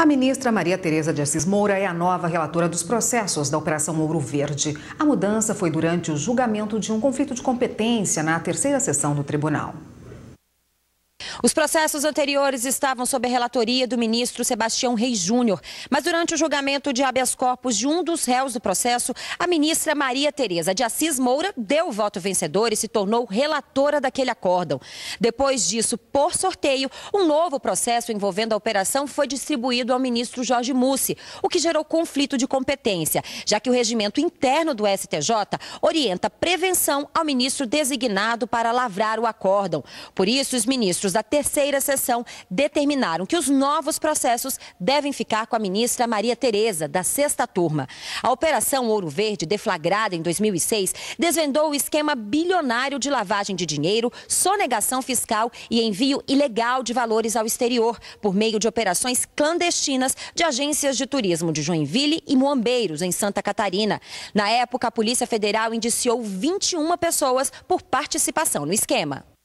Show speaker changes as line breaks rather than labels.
A ministra Maria Tereza de Assis Moura é a nova relatora dos processos da Operação Ouro Verde. A mudança foi durante o julgamento de um conflito de competência na terceira sessão do tribunal.
Os processos anteriores estavam sob a relatoria do ministro Sebastião Reis Júnior, mas durante o julgamento de habeas corpus de um dos réus do processo, a ministra Maria Tereza de Assis Moura deu o voto vencedor e se tornou relatora daquele acórdão. Depois disso, por sorteio, um novo processo envolvendo a operação foi distribuído ao ministro Jorge Mussi, o que gerou conflito de competência, já que o regimento interno do STJ orienta prevenção ao ministro designado para lavrar o acórdão. Por isso, os ministros da terceira sessão determinaram que os novos processos devem ficar com a ministra Maria Tereza, da sexta turma. A Operação Ouro Verde, deflagrada em 2006, desvendou o esquema bilionário de lavagem de dinheiro, sonegação fiscal e envio ilegal de valores ao exterior, por meio de operações clandestinas de agências de turismo de Joinville e Moambeiros, em Santa Catarina. Na época, a Polícia Federal indiciou 21 pessoas por participação no esquema.